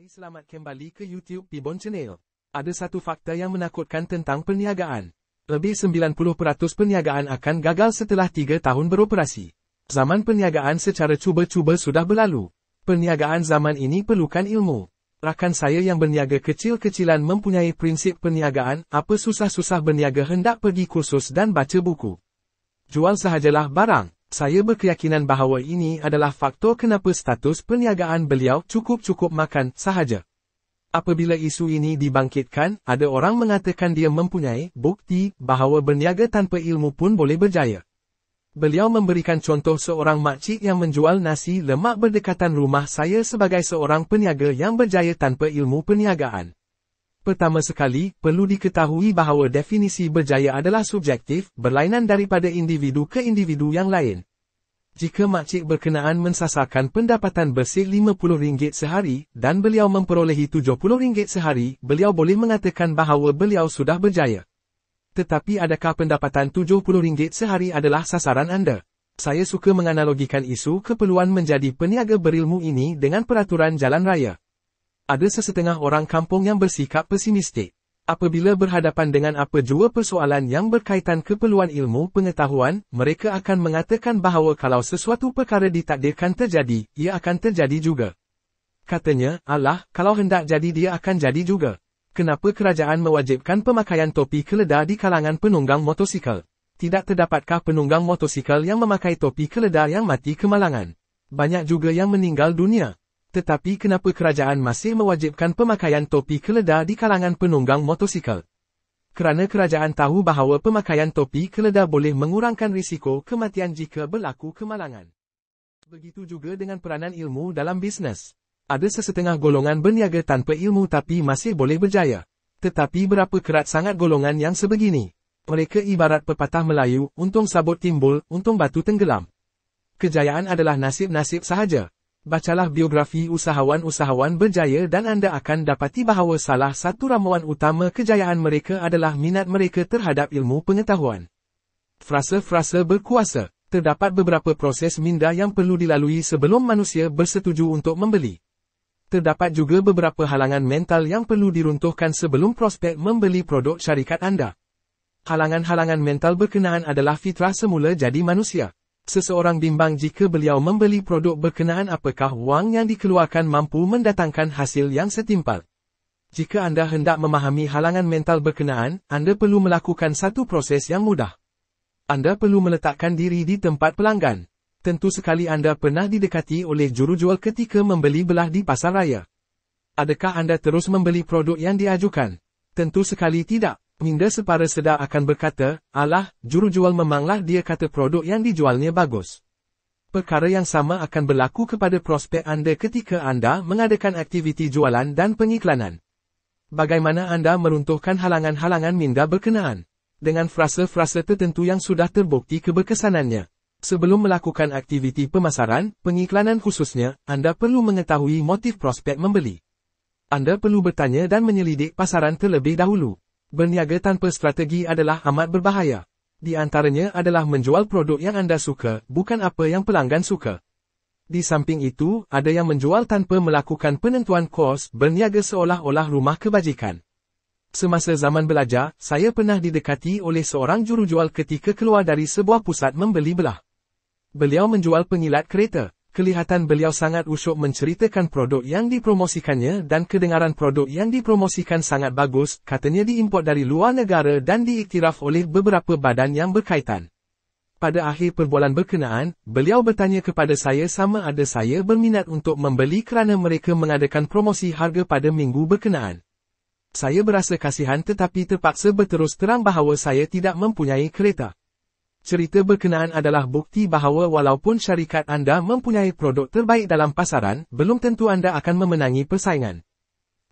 Hai selamat kembali ke YouTube Pibon Channel. Ada satu fakta yang menakutkan tentang perniagaan. Lebih 90% perniagaan akan gagal setelah 3 tahun beroperasi. Zaman perniagaan secara cuba-cuba sudah berlalu. Perniagaan zaman ini perlukan ilmu. Rakan saya yang berniaga kecil-kecilan mempunyai prinsip perniagaan, apa susah-susah berniaga hendak pergi kursus dan baca buku. Jual sahajalah barang. Saya berkeyakinan bahawa ini adalah faktor kenapa status perniagaan beliau cukup-cukup makan sahaja. Apabila isu ini dibangkitkan, ada orang mengatakan dia mempunyai bukti bahawa berniaga tanpa ilmu pun boleh berjaya. Beliau memberikan contoh seorang makcik yang menjual nasi lemak berdekatan rumah saya sebagai seorang peniaga yang berjaya tanpa ilmu perniagaan. Pertama sekali, perlu diketahui bahawa definisi berjaya adalah subjektif, berlainan daripada individu ke individu yang lain. Jika makcik berkenaan mensasarkan pendapatan bersih RM50 sehari dan beliau memperolehi RM70 sehari, beliau boleh mengatakan bahawa beliau sudah berjaya. Tetapi adakah pendapatan RM70 sehari adalah sasaran anda? Saya suka menganalogikan isu keperluan menjadi peniaga berilmu ini dengan peraturan jalan raya ada sesetengah orang kampung yang bersikap pesimistik. Apabila berhadapan dengan apa jua persoalan yang berkaitan keperluan ilmu pengetahuan, mereka akan mengatakan bahawa kalau sesuatu perkara ditakdirkan terjadi, ia akan terjadi juga. Katanya, Allah, kalau hendak jadi dia akan jadi juga. Kenapa kerajaan mewajibkan pemakaian topi keledar di kalangan penunggang motosikal? Tidak terdapatkah penunggang motosikal yang memakai topi keledar yang mati kemalangan? Banyak juga yang meninggal dunia tetapi kenapa kerajaan masih mewajibkan pemakaian topi keledar di kalangan penunggang motosikal? Kerana kerajaan tahu bahawa pemakaian topi keledar boleh mengurangkan risiko kematian jika berlaku kemalangan. Begitu juga dengan peranan ilmu dalam bisnes. Ada sesetengah golongan berniaga tanpa ilmu tapi masih boleh berjaya. Tetapi berapa kerat sangat golongan yang sebegini? Mereka ibarat pepatah Melayu, untung sabut timbul, untung batu tenggelam. Kejayaan adalah nasib-nasib sahaja. Bacalah biografi usahawan-usahawan berjaya dan anda akan dapati bahawa salah satu ramuan utama kejayaan mereka adalah minat mereka terhadap ilmu pengetahuan. Frasa-frasa berkuasa, terdapat beberapa proses minda yang perlu dilalui sebelum manusia bersetuju untuk membeli. Terdapat juga beberapa halangan mental yang perlu diruntuhkan sebelum prospek membeli produk syarikat anda. Halangan-halangan mental berkenaan adalah fitrah semula jadi manusia. Seseorang bimbang jika beliau membeli produk berkenaan apakah wang yang dikeluarkan mampu mendatangkan hasil yang setimpal. Jika anda hendak memahami halangan mental berkenaan, anda perlu melakukan satu proses yang mudah. Anda perlu meletakkan diri di tempat pelanggan. Tentu sekali anda pernah didekati oleh juru jual ketika membeli belah di pasar raya. Adakah anda terus membeli produk yang diajukan? Tentu sekali tidak. Minda separa sedar akan berkata, Alah, jual memanglah dia kata produk yang dijualnya bagus. Perkara yang sama akan berlaku kepada prospek anda ketika anda mengadakan aktiviti jualan dan pengiklanan. Bagaimana anda meruntuhkan halangan-halangan minda berkenaan? Dengan frasa-frasa tertentu yang sudah terbukti keberkesanannya. Sebelum melakukan aktiviti pemasaran, pengiklanan khususnya, anda perlu mengetahui motif prospek membeli. Anda perlu bertanya dan menyelidik pasaran terlebih dahulu. Berniaga tanpa strategi adalah amat berbahaya. Di antaranya adalah menjual produk yang anda suka, bukan apa yang pelanggan suka. Di samping itu, ada yang menjual tanpa melakukan penentuan kos, berniaga seolah-olah rumah kebajikan. Semasa zaman belajar, saya pernah didekati oleh seorang jurujual ketika keluar dari sebuah pusat membeli belah. Beliau menjual pengilat kereta kelihatan beliau sangat usyuk menceritakan produk yang dipromosikannya dan kedengaran produk yang dipromosikan sangat bagus, katanya diimport dari luar negara dan diiktiraf oleh beberapa badan yang berkaitan. Pada akhir perbualan berkenaan, beliau bertanya kepada saya sama ada saya berminat untuk membeli kerana mereka mengadakan promosi harga pada minggu berkenaan. Saya berasa kasihan tetapi terpaksa berterus terang bahawa saya tidak mempunyai kereta. Cerita berkenaan adalah bukti bahawa walaupun syarikat anda mempunyai produk terbaik dalam pasaran, belum tentu anda akan memenangi persaingan.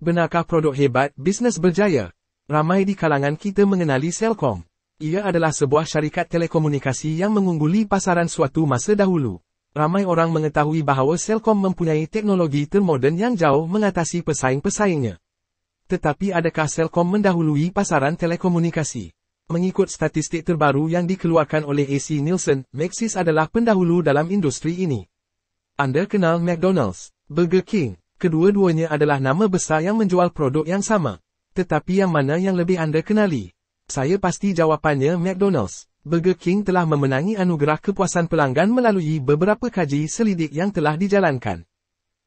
Benarkah produk hebat, bisnes berjaya? Ramai di kalangan kita mengenali Selcom. Ia adalah sebuah syarikat telekomunikasi yang mengungguli pasaran suatu masa dahulu. Ramai orang mengetahui bahawa Selcom mempunyai teknologi termoden yang jauh mengatasi pesaing-pesaingnya. Tetapi adakah Selcom mendahului pasaran telekomunikasi? mengikut statistik terbaru yang dikeluarkan oleh AC Nielsen, Maxis adalah pendahulu dalam industri ini. Anda kenal McDonald's, Burger King, kedua-duanya adalah nama besar yang menjual produk yang sama. Tetapi yang mana yang lebih anda kenali? Saya pasti jawapannya McDonald's. Burger King telah memenangi anugerah kepuasan pelanggan melalui beberapa kaji selidik yang telah dijalankan.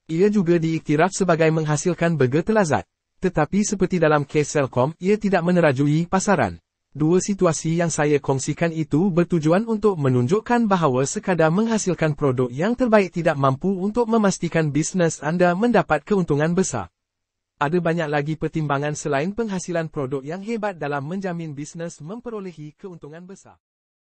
Ia juga diiktiraf sebagai menghasilkan burger terlazat. Tetapi seperti dalam kes Selcom, ia tidak menerajui pasaran. Dua situasi yang saya kongsikan itu bertujuan untuk menunjukkan bahawa sekadar menghasilkan produk yang terbaik tidak mampu untuk memastikan bisnes anda mendapat keuntungan besar. Ada banyak lagi pertimbangan selain penghasilan produk yang hebat dalam menjamin bisnes memperolehi keuntungan besar.